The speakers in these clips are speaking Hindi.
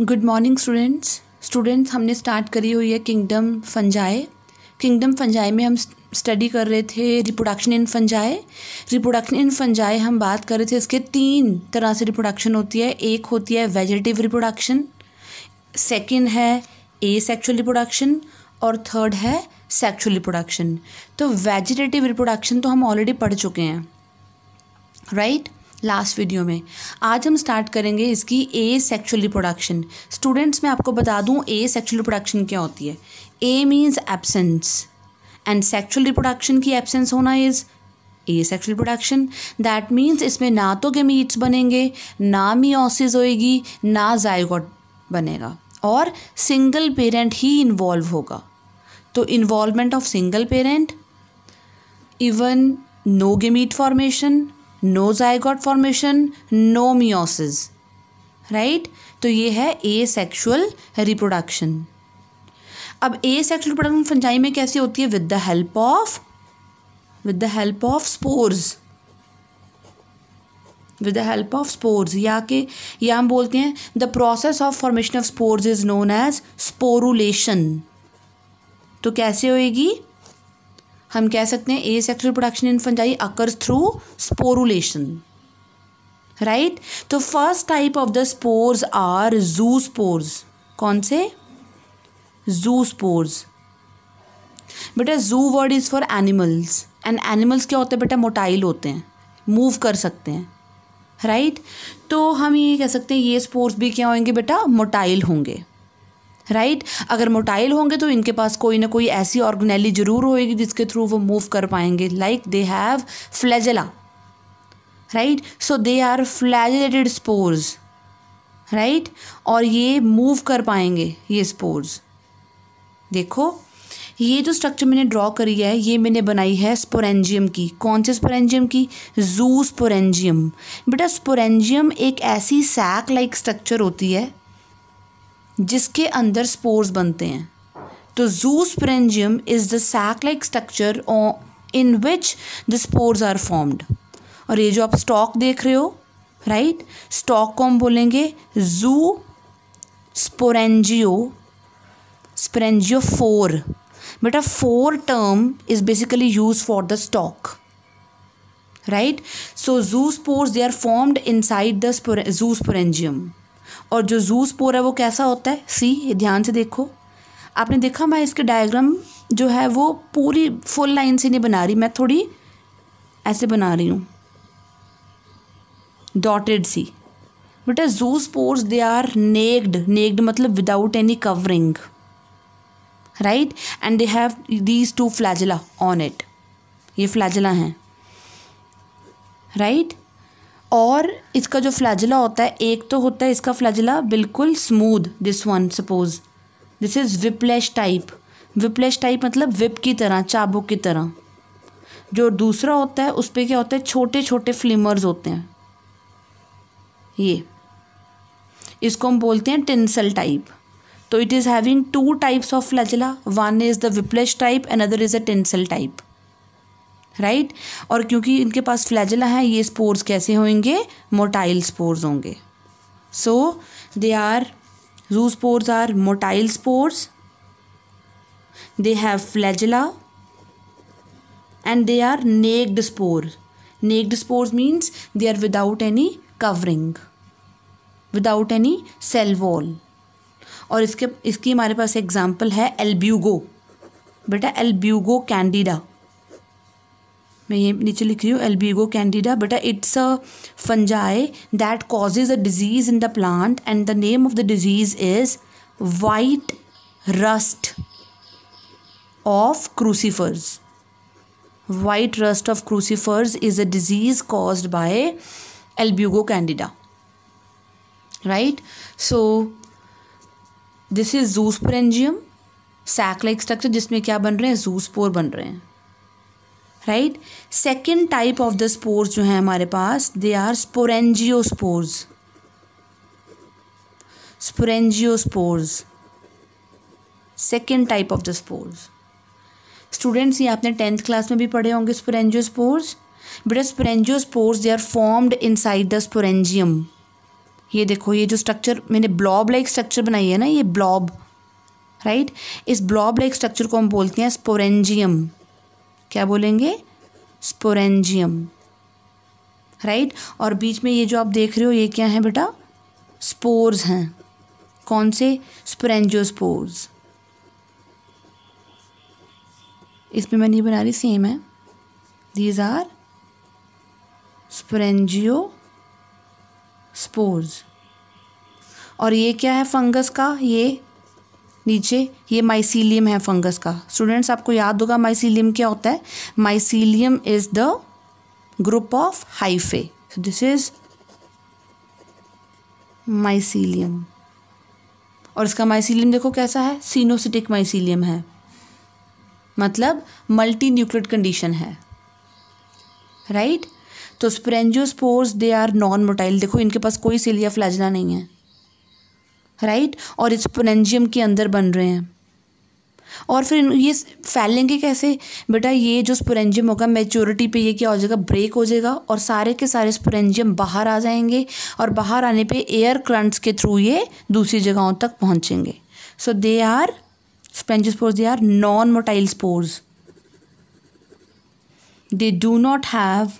गुड मॉर्निंग स्टूडेंट्स स्टूडेंट्स हमने स्टार्ट करी हुई है किंगडम फंजाए किंगडम फंजाए में हम स्टडी कर रहे थे reproduction in fungi reproduction in fungi हम बात कर रहे थे इसके तीन तरह से रिप्रोडक्शन होती है एक होती है वेजिटिव रिप्रोडक्शन सेकेंड है ए सेक्चुअल रिप्रोडक्शन और थर्ड है सेक्चुअल रिप्रोडक्शन तो वेजिटेटिव रिप्रोडक्शन तो हम ऑलरेडी पढ़ चुके हैं राइट right? लास्ट वीडियो में आज हम स्टार्ट करेंगे इसकी ए सेक्शुअल रिप्रोडक्शन स्टूडेंट्स मैं आपको बता दूं ए सेक्शुअल रिप्रोडक्शन क्या होती है a means absence and sexual reproduction की एबसेंस होना is asexual production that means इसमें ना तो गेमीट्स बनेंगे ना मीओसिस होएगी ना जायगोट बनेगा और सिंगल पेरेंट ही इन्वॉल्व होगा तो involvement of single parent even no gamete formation no zygote formation no meiosis right तो ये है ए सेक्शुअल रिप्रोडक्शन अब ए सेक्शुअल रिप्रोडक्शन फंजाई में कैसे होती है with the help of with the help of spores with the help of spores या के या हम बोलते हैं the process of formation of spores is known as sporulation तो कैसे होएगी हम कह सकते हैं asexual production in fungi occurs through sporulation right तो first type of the spores are zoospores कौन से जू स्पोर्स बेटा zoo word is for animals and animals क्या होते हैं बेटा मोटाइल होते हैं मूव कर सकते हैं राइट right? तो हम ये कह सकते हैं ये स्पोर्ट्स भी क्या होंगे बेटा मोटाइल होंगे राइट अगर मोटाइल होंगे तो इनके पास कोई ना कोई ऐसी ऑर्गनैली जरूर होएगी जिसके थ्रू वो मूव कर पाएंगे like they have flagella right so they are flagellated spores right और ये मूव कर पाएंगे ये स्पोर्स देखो ये जो स्ट्रक्चर मैंने ड्रॉ करी है ये मैंने बनाई है स्पोरेंजियम की कौन से स्पोरेंजियम की जू स्पोरेंजियम बेटा स्पोरेंजियम एक ऐसी सैक लाइक स्ट्रक्चर होती है जिसके अंदर स्पोर्स बनते हैं तो zoosporangium is the sac like structure in which the spores are formed और ये जो आप स्टॉक देख रहे हो राइट स्टॉक को हम बोलेंगे जू स्पोरेंजियो स्परेंजियो फोर बेटा for term is basically use for the stalk right so zoospores they are formed inside the zoosporangium और जो जूस पोर है वो कैसा होता है सी ध्यान से देखो आपने देखा मैं इसके डायग्राम जो है वो पूरी फुल लाइन से नहीं बना रही मैं थोड़ी ऐसे बना रही हूँ डॉटेड सी बेटा zoospores they are naked naked मतलब without any covering right and they have these two flagella on it ये फ्लैजला हैं राइट right? और इसका जो फ्लैजिला होता है एक तो होता है इसका फ्लैजिला बिल्कुल smooth this one suppose this is whiplash type whiplash type मतलब विप की तरह चाबुक की तरह जो दूसरा होता है उस पर क्या होता है छोटे छोटे फ्लिमर्स होते हैं ये इसको हम बोलते हैं टेंसल टाइप तो it is having two types of flagella one is the whiplash type and other is a tinsel type right और क्योंकि इनके पास फ्लैजला है ये स्पोर्स कैसे होंगे मोटाइल स्पोर्स होंगे so they are zoospores are motile spores they have flagella and they are naked spore naked spores means they are without any covering without any cell wall और इसके इसकी हमारे पास एग्जाम्पल है एल्ब्यूगो बेटा एल्ब्यूगो कैंडिडा मैं ये नीचे लिख रही हूँ Albugo candida but it's a fungi that causes a disease in the plant and the name of the disease is white rust of crucifers white rust of crucifers is a disease cause by Albugo candida right so this is zoosporangium saclike structure जिसमें क्या बन रहे हैं जूसपोर बन रहे हैं right second type of the spores जो है हमारे पास they are sporangiospores sporangiospores second type of the spores students ये आपने टेंथ क्लास में भी पढ़े होंगे स्पोरेंजियो स्पोर्स बेटा sporangiospores they are formed inside the sporangium ये देखो ये जो स्ट्रक्चर मैंने ब्लॉब लाइक स्ट्रक्चर बनाई है ना ये ब्लॉब राइट right? इस ब्लॉब लाइक स्ट्रक्चर को हम बोलते हैं स्पोरेंजियम क्या बोलेंगे स्पोरेंजियम राइट और बीच में ये जो आप देख रहे हो ये क्या है बेटा स्पोर्स हैं कौन से स्पोर्स इसमें मैं नहीं बना रही सेम है दीज आर स्परेंजियो स्पोर्स और ये क्या है फंगस का ये नीचे ये माइसीलियम है फंगस का स्टूडेंट्स आपको याद होगा माइसीलियम क्या होता है mycelium is the group of hyphae this is mycelium और इसका माइसीलियम देखो कैसा है सीनोसिटिक माइसीलियम है मतलब मल्टी न्यूक्लियड कंडीशन है राइट right? तो sporangiospores they are non motile देखो इनके पास कोई सिलिया फ्लैजना नहीं है राइट और इस स्पोनेंजियम के अंदर बन रहे हैं और फिर ये फैलेंगे कैसे बेटा ये जो स्पोरेंजियम होगा मेच्योरिटी पे ये क्या हो जाएगा ब्रेक हो जाएगा और सारे के सारे स्पोरेंजियम बाहर आ जाएंगे और बाहर आने पे एयर क्रंट्स के थ्रू ये दूसरी जगहों तक पहुंचेंगे so they are sponge spores they are non motile spores they do not have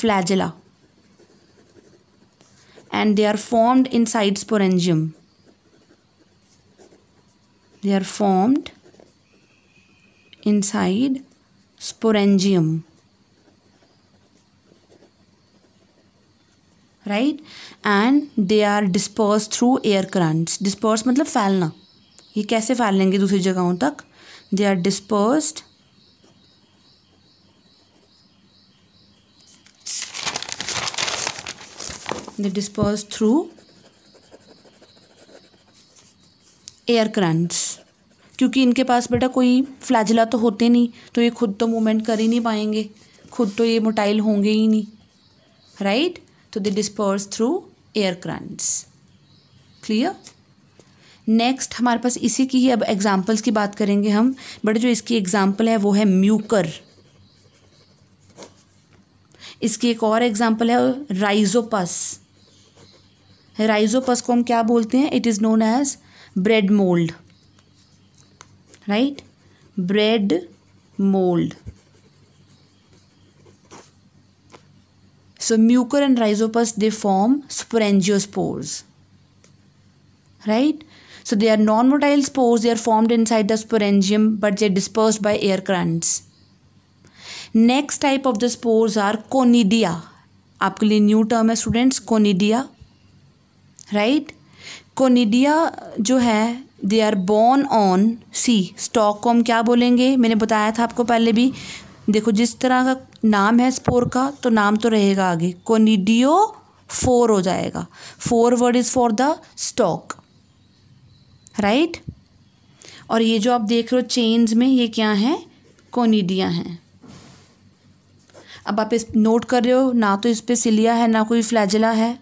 flagella and they are formed inside sporangium. They are formed inside sporangium. Right? And they are dispersed through air currents. Dispersed matlab phailna ye kaise phailenge dusri jagahon tak they are dispersed they disperse through air currents क्योंकि इनके पास बेटा कोई फ्लैजिला तो होते नहीं तो ये खुद तो मूवमेंट कर ही नहीं पाएंगे खुद तो ये मोटाइल होंगे ही नहीं राइट तो they disperse through air currents clear next हमारे पास इसी की ही अब एग्जाम्पल्स की बात करेंगे हम बट जो इसकी एग्जाम्पल है वो है म्यूकर इसकी एक और एग्जाम्पल है राइजोपस राइजोपस को हम क्या बोलते हैं it is known as bread mould right bread mould so mucor and rhizopus they form sporangiospores right so they are non motile spores they are formed inside the sporangium but they disperse by air currents next type of the spores are conidia आपके लिए न्यू टर्म है स्टूडेंट्स कोनिडिया राइट कोनिडिया जो है they are borne on C stalk को हम क्या बोलेंगे मैंने बताया था आपको पहले भी देखो जिस तरह का नाम है स्पोर का तो नाम तो रहेगा आगे कोनिडियो फोर हो जाएगा phore word is for the stalk right और ये जो आप देख रहे हो चेन्स में ये क्या है कोनिडिया हैं अब आप इस नोट कर रहे हो ना तो इस पर सिलिया है ना कोई फ्लैजिला है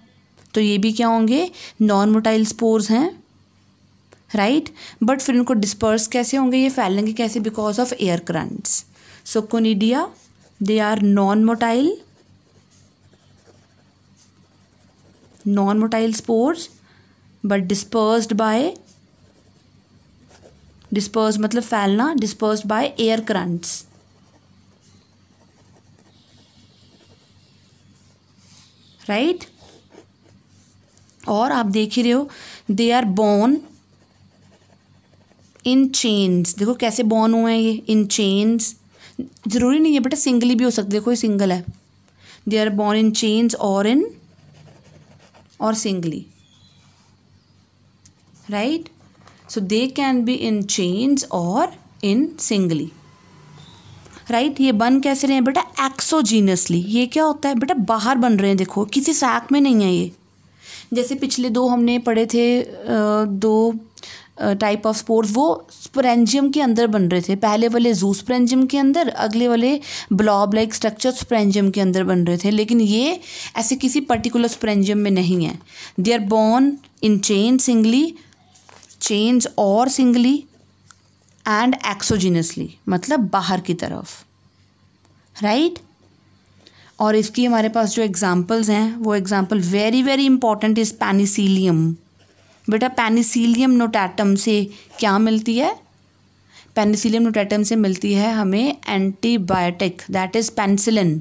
तो ये भी क्या होंगे नॉन मोटाइल स्पोर्स हैं राइट बट फिर इनको डिस्पर्स कैसे होंगे ये फैलेंगे कैसे because of air currents so conidia they are non motile non motile spores but dispersed by disperse मतलब फैलना dispersed by air currents right right? और आप देख ही रहे हो they are borne in chains देखो कैसे बॉर्न हुए हैं ये इन चेन्स ज़रूरी नहीं है बेटा सिंगली भी हो सकते देखो ये सिंगल है they are borne in chains और इन और singly right so they can be in chains और इन सिंगली राइट ये बन कैसे रहे हैं बेटा एक्सोजीनियसली ये क्या होता है बेटा बाहर बन रहे हैं देखो किसी सैक में नहीं है ये जैसे पिछले दो हमने पढ़े थे दो टाइप ऑफ स्पोर्स वो स्प्रेंजियम के अंदर बन रहे थे पहले वाले जू स्प्रेंजियम के अंदर अगले वाले ब्लॉब लाइक स्ट्रक्चर स्प्रेंजियम के अंदर बन रहे थे लेकिन ये ऐसे किसी पर्टिकुलर स्प्रेंजियम में नहीं है they are borne in chain singly chains और सिंगली एंड एक्सोजिनसली मतलब बाहर की तरफ राइट right? और इसकी हमारे पास जो एग्ज़ाम्पल्स हैं वो example very very important is penicillium बेटा पेनिसिलियम नोटैटम से क्या मिलती है पेनिसिलियम नोटैटम से मिलती है हमें antibiotic that is penicillin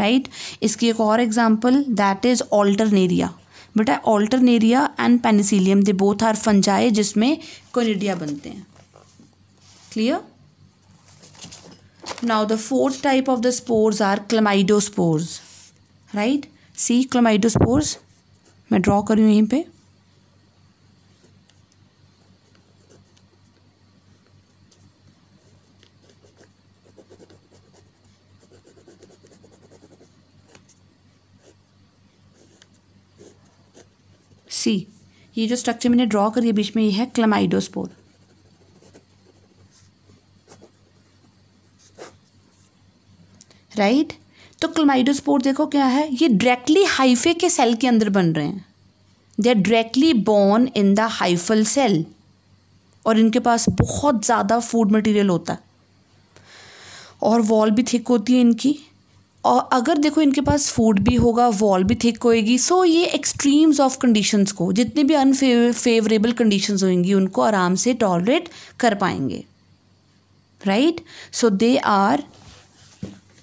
right इसकी एक और एग्जाम्पल दैट इज़ ऑल्टरनेरिया बेटा alternaria and penicillium they both are fungi जिसमें कोनिडिया बनते हैं clear Now the fourth type of the spores are chlamydospores. Right? See chlamydospores. मैं draw कर रही हूँ यहीं पे सी ये जो स्ट्रक्चर मैंने ड्रॉ करी है बीच में ये है क्लमाइडोस्पोर राइट तो क्लमाइडोस्पोर देखो क्या है ये डायरेक्टली हाइफे के सेल के अंदर बन रहे हैं they are directly borne in the hyphal cell और इनके पास बहुत ज़्यादा फूड मटेरियल होता है और वॉल भी थिक होती है इनकी और अगर देखो इनके पास फूड भी होगा वॉल भी थिक होएगी सो ये एक्सट्रीम्स ऑफ कंडीशंस को जितनी भी अनफेवरेबल कंडीशंस होंगी उनको आराम से टॉलरेट कर पाएंगे right so they are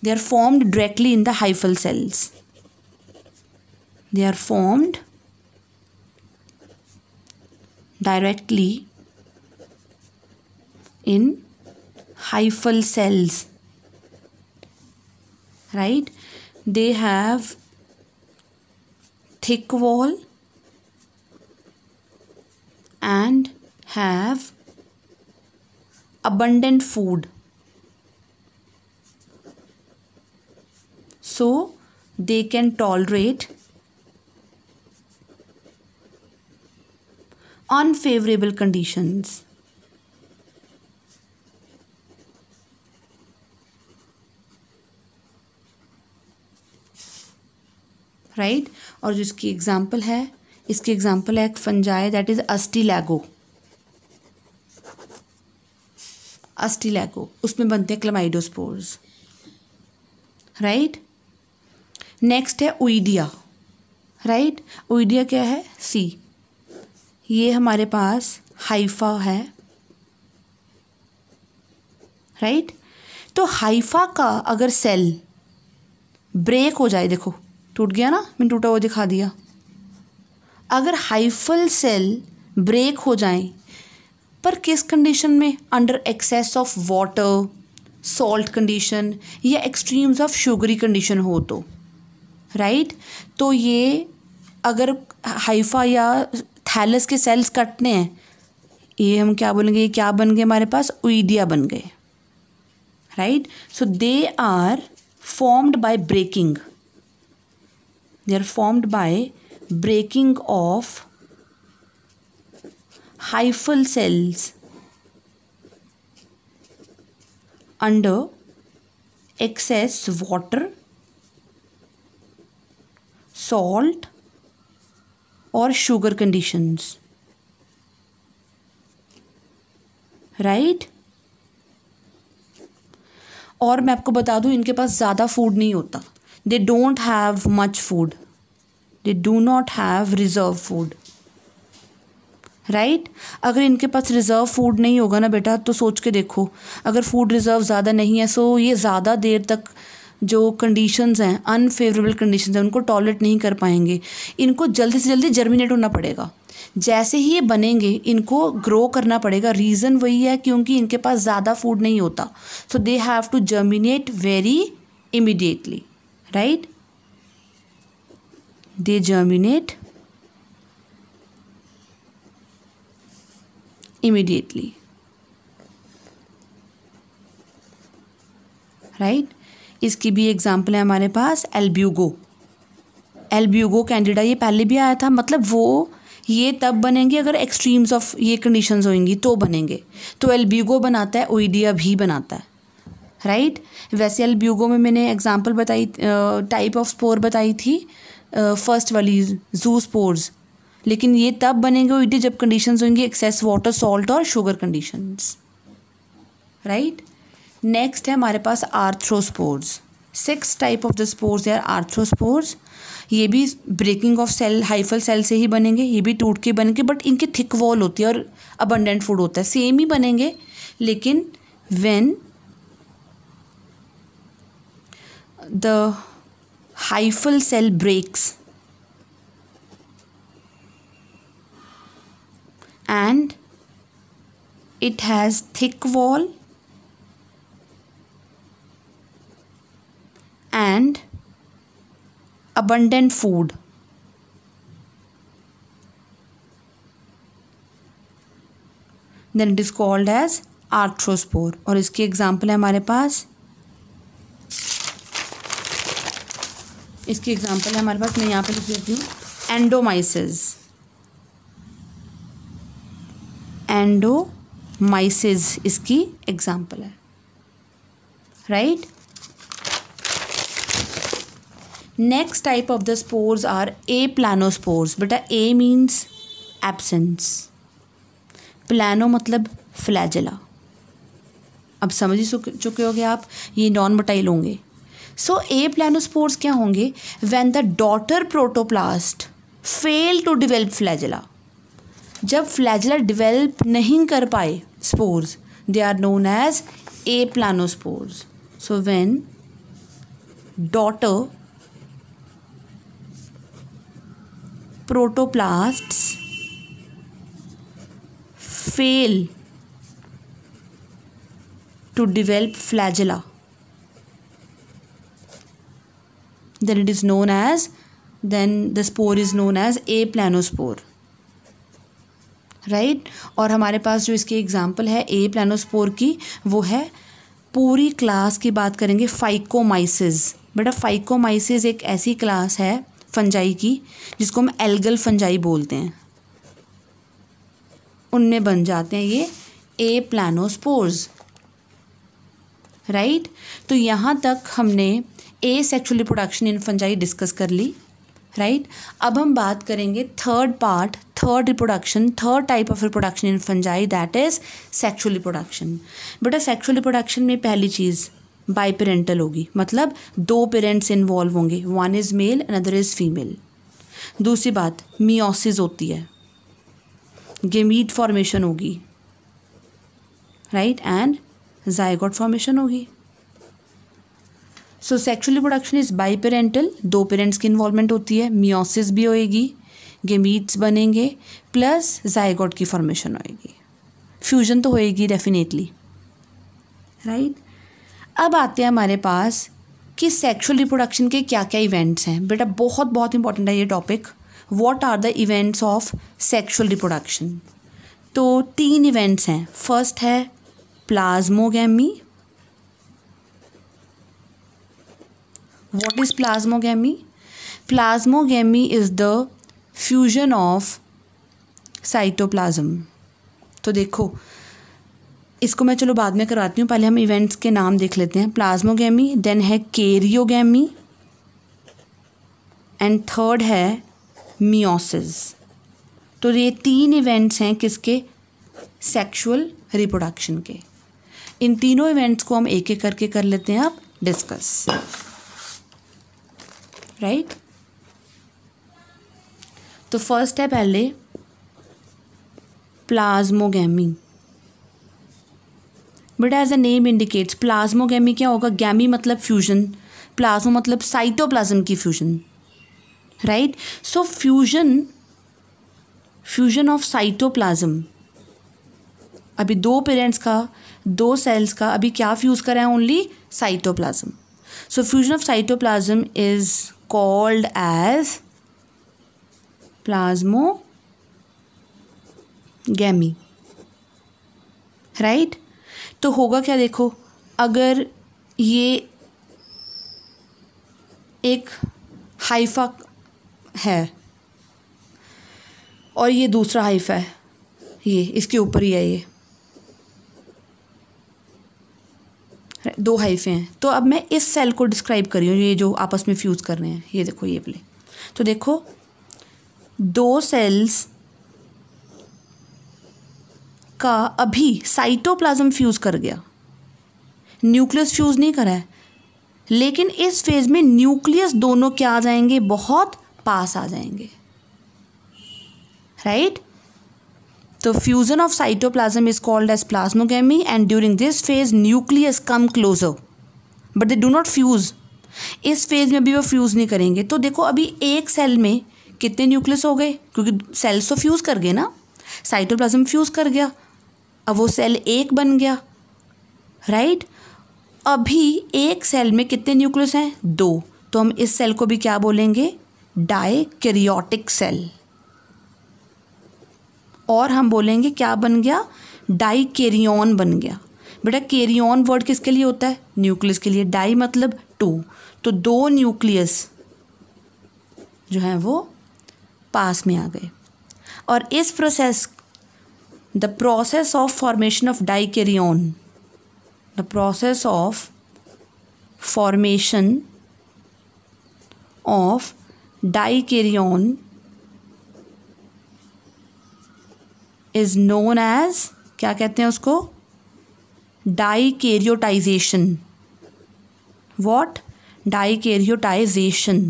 They are formed directly in the hyphal cells. They are formed directly in hyphal cells. Right? They have thick wall and have abundant food so they can tolerate unfavorable conditions. Right right? और जिसकी एग्जाम्पल है इसकी एग्जाम्पल है एक fungi that is ustilago ustilago उसमें बनते हैं क्लमाइडोस्पोर्स राइट right? नेक्स्ट है उइडिया राइट उइडिया क्या है सी ये हमारे पास हाइफा है राइट तो हाइफा का अगर सेल ब्रेक हो जाए देखो टूट गया ना मैंने टूटा हुआ दिखा दिया अगर हाइफल सेल ब्रेक हो जाए पर किस कंडीशन में under excess of water salt condition या एक्सट्रीम्स ऑफ शुगरी कंडीशन हो तो राइट तो ये अगर हाइफा या थैलस के सेल्स कटने हैं ये हम क्या बोलेंगे ये क्या बन गए हमारे पास उइडिया बन गए right so they are formed by breaking they are formed by breaking of hyphal cells under excess water salt or sugar conditions. Right? और मैं आपको बता दूं इनके पास ज़्यादा फूड नहीं होता they don't have much food they do not have reserve food right अगर इनके पास रिज़र्व फूड नहीं होगा ना बेटा तो सोच के देखो अगर फूड रिज़र्व ज़्यादा नहीं है सो ये ज़्यादा देर तक जो कंडीशंस हैं अनफेवरेबल कंडीशंस हैं उनको टॉयलेट नहीं कर पाएंगे इनको जल्दी से जल्दी जर्मिनेट होना पड़ेगा जैसे ही ये बनेंगे इनको ग्रो करना पड़ेगा रीज़न वही है क्योंकि इनके पास ज़्यादा फूड नहीं होता so they have to germinate very immediately right they germinate immediately right इसकी भी एग्ज़ाम्पल है हमारे पास एल्ब्यूगो एल्ब्यूगो कैंडिडा ये पहले भी आया था मतलब वो ये तब बनेंगे अगर एक्सट्रीम्स ऑफ ये कंडीशंस होंगी तो बनेंगे तो एल्ब्यूगो बनाता है ओइडिया भी बनाता है राइट right? वैसे एल्ब्यूगो में मैंने एग्जाम्पल बताई टाइप ऑफ स्पोर बताई थी फर्स्ट वाली जू स्पोर्स लेकिन ये तब बनेंगे ओइडिया जब कंडीशंस होंगी एक्सेस वाटर सॉल्ट और sugar conditions right right? Next है हमारे पास arthrospores six type of the spores are arthrospores ये भी breaking of cell hyphal cell से ही बनेंगे ये भी टूट के बनेंगे बट इनकी थिक वॉल होती है और अबंडेंट फूड होता है सेम ही बनेंगे लेकिन when the hyphal cell breaks and it has thick wall and abundant food. Then it is called as arthrospore और इसकी एग्जाम्पल है हमारे पास इसकी एग्जाम्पल है हमारे पास मैं यहाँ पे लिख देती हूँ एंडोमाइसिस एंडोमाइसिस इसकी एग्जाम्पल है right right? Next type of the spores are aplanospores बेटा ए मीन्स एब्सेंस प्लानो मतलब फ्लैजला अब समझ ही चुके होगे आप ये नॉन मोटाइल होंगे सो ए प्लानोस्पोर्स क्या होंगे when the daughter protoplast fail to develop flagella जब फ्लैजला डिवेल्प नहीं कर पाए spores they are known as aplanospores so when daughter protoplasts fail to develop flagella then it is known as then the spore is known as aplanospore right और हमारे पास जो इसकी एग्जाम्पल है ए प्लानोस्पोर की वो है पूरी क्लास की बात करेंगे फाइकोमाइसिस बेटा फाइकोमाइसिस एक ऐसी क्लास है फंजाई की जिसको हम एल्गल फंजाई बोलते हैं उनमें बन जाते हैं ये ए प्लानोस्पोर्स राइट तो यहाँ तक हमने asexual reproduction in fungi discuss कर ली राइट right? अब हम बात करेंगे third part third reproduction third type of reproduction in fungi that is sexual reproduction बेटा सेक्सुअल रिप्रोडक्शन में पहली चीज़ बाई पेरेंटल होगी मतलब दो पेरेंट्स इन्वॉल्व होंगे one is male another is female दूसरी बात मियोसिस होती है गेमीट फॉर्मेशन होगी राइट एंड जायगोट फॉर्मेशन होगी so sexual production is by parental दो पेरेंट्स की इन्वॉल्वमेंट होती है मियोसिस भी होएगी गेमीट्स बनेंगे प्लस जायगोट की फॉर्मेशन होएगी फ्यूजन तो होएगी डेफिनेटली राइट right? अब आते हैं हमारे पास कि सेक्सुअल रिप्रोडक्शन के क्या क्या इवेंट्स हैं बेटा बहुत बहुत इंपॉर्टेंट है ये topic what are the events of sexual reproduction तो तीन इवेंट्स हैं फर्स्ट है plasmogamy what is plasmogamy plasmogamy is the fusion of cytoplasm तो देखो इसको मैं चलो बाद में करवाती हूँ पहले हम इवेंट्स के नाम देख लेते हैं प्लाज्मोगेमी देन है केरियोगेमी एंड थर्ड है मियोसिस तो ये तीन इवेंट्स हैं किसके सेक्शुअल रिप्रोडक्शन के इन तीनों इवेंट्स को हम एक एक करके कर लेते हैं आप डिस्कस राइट right? तो फर्स्ट है पहले plasmogamy but as a name indicates plasmogamy क्या होगा गैमी मतलब फ्यूजन प्लाज्मो मतलब साइटोप्लाज्म की fusion right so fusion fusion of cytoplasm अभी दो पेरेंट्स का दो सेल्स का अभी क्या फ्यूज़ रहे हैं only cytoplasm so fusion of cytoplasm is called as plasmogamy right तो होगा क्या देखो अगर ये एक हाइफा है और ये दूसरा हाइफा है ये इसके ऊपर ही है ये दो हाइफे हैं तो अब मैं इस सेल को डिस्क्राइब कर रही हूँ ये जो आपस में फ्यूज़ कर रहे हैं ये देखो ये प्ले तो देखो दो सेल्स का अभी साइटोप्लाज्म फ्यूज़ कर गया न्यूक्लियस फ्यूज़ नहीं करा है लेकिन इस फेज़ में न्यूक्लियस दोनों क्या आ जाएंगे बहुत पास आ जाएंगे राइट right? तो fusion of cytoplasm is called as plasmogamy and during this phase nucleus come closer but they do not fuse इस फेज में भी वो फ्यूज़ नहीं करेंगे तो देखो अभी एक सेल में कितने न्यूक्लियस हो गए क्योंकि सेल्स तो फ्यूज़ कर गए ना साइटोप्लाज्म फ्यूज़ कर गया अब वो सेल एक बन गया राइट अभी एक सेल में कितने न्यूक्लियस हैं दो तो हम इस सेल को भी क्या बोलेंगे डाइक्रियोटिक सेल और हम बोलेंगे क्या बन गया डाइकेरियन बन गया बेटा केरियन वर्ड किसके लिए होता है न्यूक्लियस के लिए डाई मतलब टू तो दो न्यूक्लियस जो हैं वो पास में आ गए और इस process the process of formation of dikaryon the process of formation of dikaryon is known as क्या कहते हैं उसको dikaryotization what dikaryotization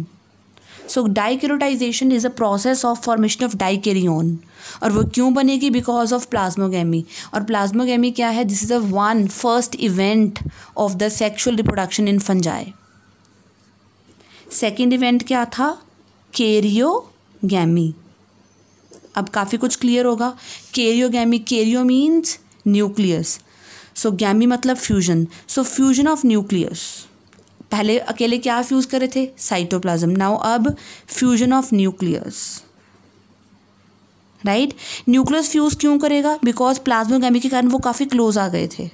so dikaryotization is a process of formation of dikaryon और वो क्यों बनेगी बिकॉज ऑफ प्लाज्मोगेमी और प्लाज्मोगेमी क्या है this is a one first event of the sexual reproduction in fungi second event क्या था केरियोगी अब काफ़ी कुछ क्लियर होगा karyogamy केरियो means nucleus so gamy मतलब fusion so fusion of nucleus पहले अकेले क्या फ्यूज़ करे थे साइटोप्लाज्म नाउ अब fusion of nucleus right nucleus fuse क्यों करेगा बिकॉज प्लाज्मोगेमी के कारण वो काफ़ी क्लोज आ गए थे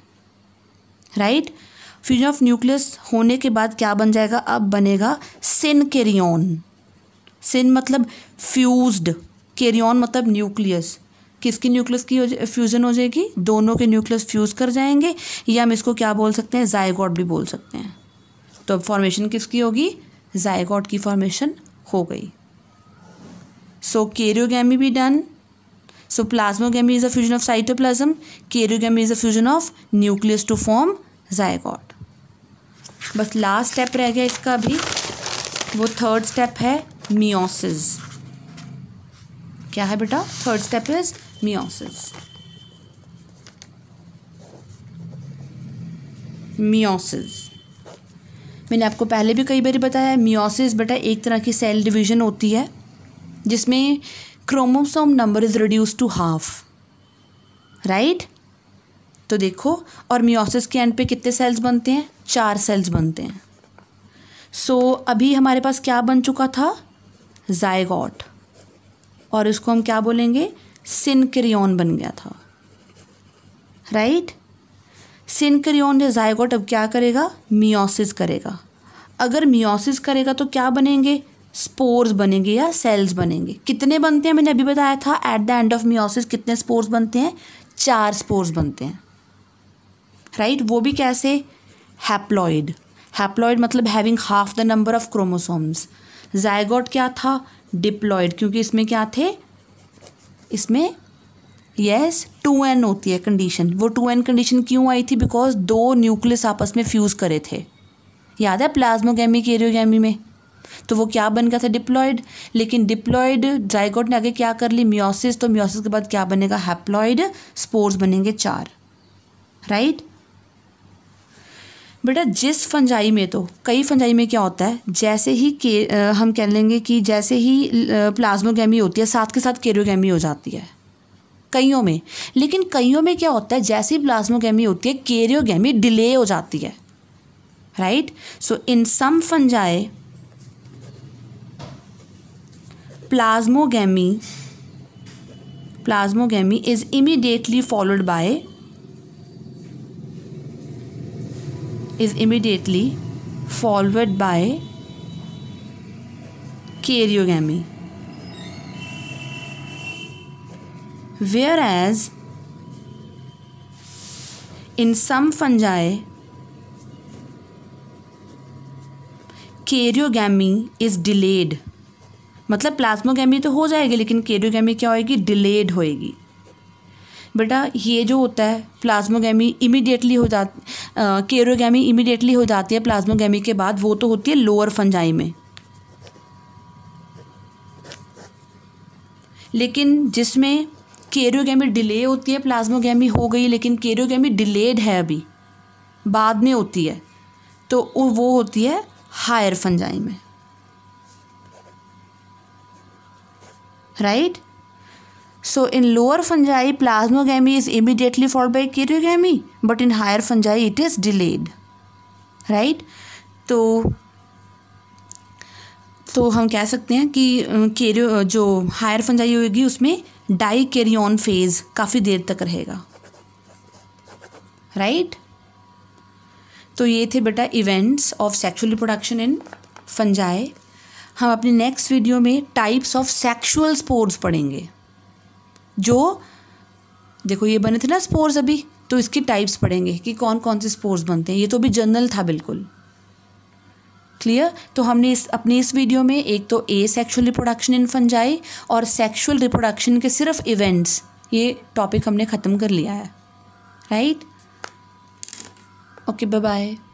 राइट फ्यूजन ऑफ न्यूक्लियस होने के बाद क्या बन जाएगा अब बनेगा सिन केरियन सिन मतलब फ्यूज्ड केरियन मतलब न्यूक्लियस किसकी न्यूक्लियस की फ्यूज़न हो जाएगी दोनों के न्यूक्लियस फ्यूज़ कर जाएंगे या हम इसको क्या बोल सकते हैं जायगॉड भी बोल सकते हैं तो अब फॉर्मेशन किसकी होगी जायकॉट की फॉर्मेशन हो गई सो केरियोगी भी done so plasmogamy is a fusion of cytoplasm karyogamy is a fusion of nucleus to form zygote बस लास्ट स्टेप रह गया इसका अभी वो थर्ड स्टेप है मियोसिस क्या है बेटा third step is meiosis meiosis मैंने आपको पहले भी कई बार बताया मियोसिस बेटा एक तरह की सेल डिवीजन होती है जिसमें chromosome number is reduce to half right तो देखो और मियोसिस के एंड पे कितने सेल्स बनते हैं चार सेल्स बनते हैं सो so, अभी हमारे पास क्या बन चुका था जायगॉट और इसको हम क्या बोलेंगे सिनक्रियन बन गया था राइट right? सिनक्रियोन या जायगोट अब क्या करेगा मियोसिस करेगा अगर मियोसिस करेगा तो क्या बनेंगे स्पोर्स बनेंगे या सेल्स बनेंगे कितने बनते हैं मैंने अभी बताया था at the end of meiosis कितने स्पोर्स बनते हैं चार स्पोर्स बनते हैं राइट right? वो भी कैसे हैप्लॉइड हैप्लॉयड मतलब having half the number of chromosomes zygote क्या था डिप्लॉयड क्योंकि इसमें क्या थे इसमें यस टू एन होती है कंडीशन वो टू एन कंडीशन क्यों आई थी बिकॉज दो न्यूक्लियस आपस में फ्यूज़ करे थे याद है प्लाज्मोगेमी केरियोगेमी में तो वो क्या बन गया था डिप्लॉयड लेकिन डिप्लॉयड जाइगोट ने आगे क्या कर ली म्योसिस तो म्योसिस के बाद क्या बनेगा हैप्लॉयड स्पोर्स बनेंगे चार राइट right? बेटा जिस फंजाई में तो कई फंजाई में क्या होता है जैसे ही के हम कह लेंगे कि जैसे ही प्लाज्मोगेमी होती है साथ के साथ केरियोगी हो जाती है कईयों में लेकिन कईयों में क्या होता है जैसी प्लाज्मोगेमी होती है केरियोगेमी डिले हो जाती है right so in some fungi plasmogamy plasmogamy is immediately followed by is immediately followed by karyogamy Whereas in some fungi, karyogamy is delayed मतलब प्लाज्मोगैमी तो हो जाएगी लेकिन केरियोगैमी क्या होएगी डिलेड होएगी बेटा ये जो होता है प्लाज्मोगैमी इमिडिएटली हो जा केरियोगी इमिडिएटली हो जाती है प्लाज्मोगैमी के बाद वो तो होती है लोअर फंजाई में लेकिन जिसमें केरियोगेमी डिले होती है प्लाज्मोगेमी हो गई लेकिन केरियोगेमी डिलेड है अभी बाद में होती है तो वो होती है हायर फंजाई में right so in lower fungi plasmogamy is immediately followed by karyogamy but in higher fungi it is delayed right तो तो हम कह सकते हैं कि केरियो जो हायर फंजाई होगी उसमें डाई कैरियन फेज काफ़ी देर तक रहेगा राइट right? तो ये थे बेटा events of sexual reproduction in fungi हम अपने नेक्स्ट वीडियो में टाइप्स ऑफ सेक्सुअल स्पोर्ट्स पढ़ेंगे जो देखो ये बने थे ना स्पोर्ट्स अभी तो इसकी टाइप्स पढ़ेंगे कि कौन कौन से स्पोर्ट्स बनते हैं ये तो भी जनरल था बिल्कुल क्लियर तो हमने इस अपने इस वीडियो में एक तो asexual reproduction in fungi और सेक्शुअल रिप्रोडक्शन के सिर्फ इवेंट्स ये टॉपिक हमने ख़त्म कर लिया है राइट ओके बाय बाय